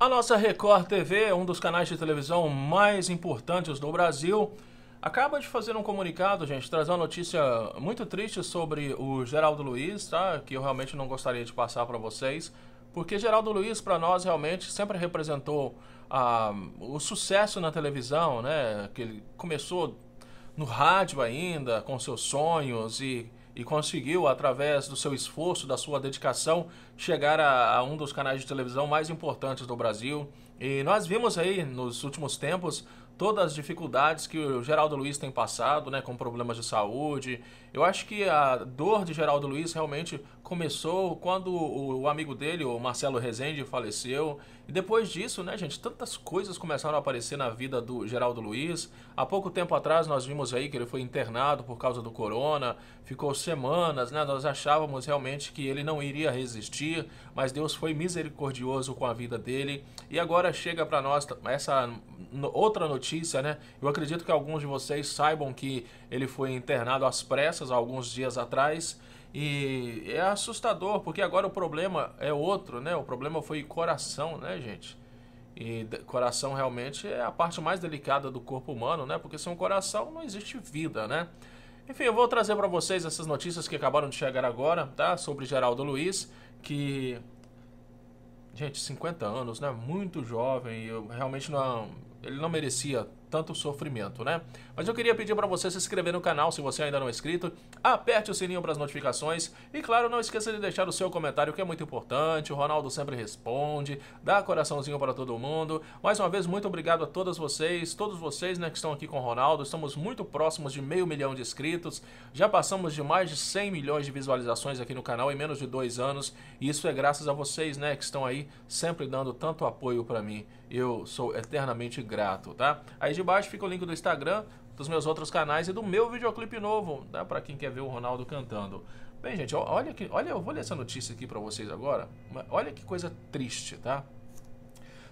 A nossa Record TV, um dos canais de televisão mais importantes do Brasil, acaba de fazer um comunicado, gente, trazendo uma notícia muito triste sobre o Geraldo Luiz, tá? Que eu realmente não gostaria de passar para vocês, porque Geraldo Luiz para nós realmente sempre representou ah, o sucesso na televisão, né? Que ele começou no rádio ainda, com seus sonhos e e conseguiu, através do seu esforço, da sua dedicação, chegar a, a um dos canais de televisão mais importantes do Brasil. E nós vimos aí nos últimos tempos todas as dificuldades que o Geraldo Luiz tem passado, né, com problemas de saúde. Eu acho que a dor de Geraldo Luiz realmente começou quando o, o amigo dele, o Marcelo Rezende, faleceu. E depois disso, né, gente, tantas coisas começaram a aparecer na vida do Geraldo Luiz. Há pouco tempo atrás nós vimos aí que ele foi internado por causa do corona, ficou semanas, né? Nós achávamos realmente que ele não iria resistir, mas Deus foi misericordioso com a vida dele. E agora chega para nós essa outra notícia notícia, né? Eu acredito que alguns de vocês saibam que ele foi internado às pressas alguns dias atrás. E é assustador, porque agora o problema é outro, né? O problema foi coração, né, gente? E coração realmente é a parte mais delicada do corpo humano, né? Porque sem um coração não existe vida, né? Enfim, eu vou trazer para vocês essas notícias que acabaram de chegar agora, tá? Sobre Geraldo Luiz, que gente, 50 anos, né? Muito jovem. Eu realmente não. Ele não merecia tanto sofrimento, né? Mas eu queria pedir para você se inscrever no canal se você ainda não é inscrito, aperte o sininho para as notificações e, claro, não esqueça de deixar o seu comentário que é muito importante. O Ronaldo sempre responde, dá coraçãozinho para todo mundo. Mais uma vez, muito obrigado a todas vocês, todos vocês né, que estão aqui com o Ronaldo. Estamos muito próximos de meio milhão de inscritos, já passamos de mais de 100 milhões de visualizações aqui no canal em menos de dois anos. E isso é graças a vocês né, que estão aí sempre dando tanto apoio para mim. Eu sou eternamente grato, tá? Aí, de baixo fica o link do Instagram, dos meus outros canais e do meu videoclipe novo, dá né, tá? para quem quer ver o Ronaldo cantando. Bem, gente, olha que, olha, eu vou ler essa notícia aqui para vocês agora. Olha que coisa triste, tá?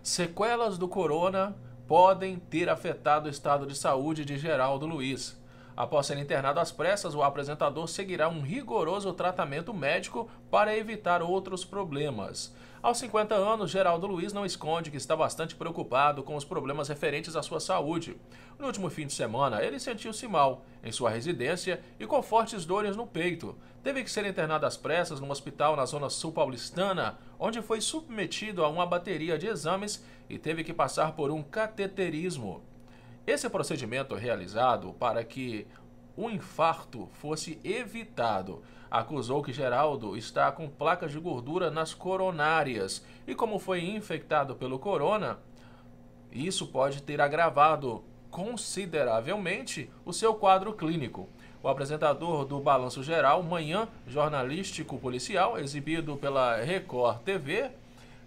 Sequelas do corona podem ter afetado o estado de saúde de Geraldo Luiz. Após ser internado às pressas, o apresentador seguirá um rigoroso tratamento médico para evitar outros problemas. Aos 50 anos, Geraldo Luiz não esconde que está bastante preocupado com os problemas referentes à sua saúde. No último fim de semana, ele sentiu-se mal em sua residência e com fortes dores no peito. Teve que ser internado às pressas num hospital na zona sul paulistana, onde foi submetido a uma bateria de exames e teve que passar por um cateterismo. Esse é procedimento realizado para que o infarto fosse evitado. Acusou que Geraldo está com placas de gordura nas coronárias e, como foi infectado pelo corona, isso pode ter agravado consideravelmente o seu quadro clínico. O apresentador do Balanço Geral Manhã Jornalístico Policial, exibido pela Record TV,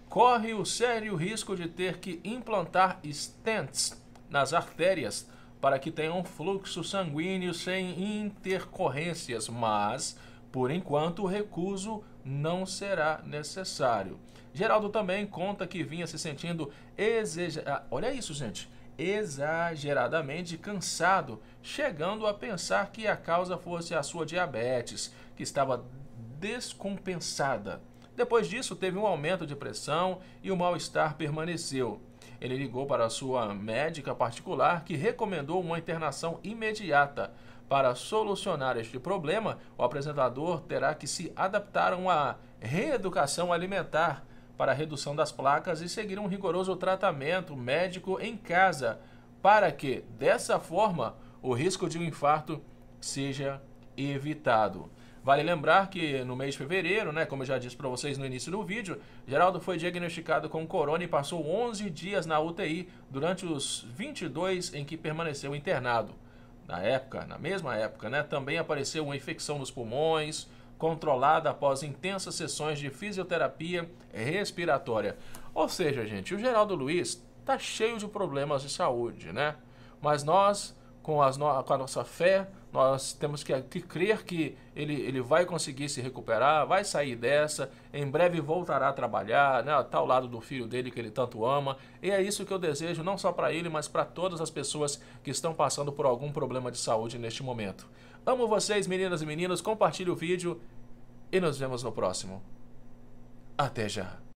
corre o sério risco de ter que implantar stents nas artérias para que tenha um fluxo sanguíneo sem intercorrências, mas por enquanto, o recuso não será necessário. Geraldo também conta que vinha se sentindo exageradamente. Ah, olha isso, gente. Exageradamente cansado, chegando a pensar que a causa fosse a sua diabetes, que estava descompensada. Depois disso, teve um aumento de pressão e o mal-estar permaneceu. Ele ligou para sua médica particular, que recomendou uma internação imediata. Para solucionar este problema, o apresentador terá que se adaptar a uma reeducação alimentar para redução das placas e seguir um rigoroso tratamento médico em casa, para que, dessa forma, o risco de um infarto seja evitado. Vale lembrar que no mês de fevereiro, né, como eu já disse para vocês no início do vídeo, Geraldo foi diagnosticado com corona e passou 11 dias na UTI durante os 22 em que permaneceu internado. Na época, na mesma época, né, também apareceu uma infecção nos pulmões, controlada após intensas sessões de fisioterapia respiratória. Ou seja, gente, o Geraldo Luiz tá cheio de problemas de saúde, né? Mas nós com, as no, com a nossa fé, nós temos que, que crer que ele, ele vai conseguir se recuperar, vai sair dessa, em breve voltará a trabalhar, né, tá ao lado do filho dele que ele tanto ama. E é isso que eu desejo não só para ele, mas para todas as pessoas que estão passando por algum problema de saúde neste momento. Amo vocês, meninas e meninos, compartilhe o vídeo e nos vemos no próximo. Até já!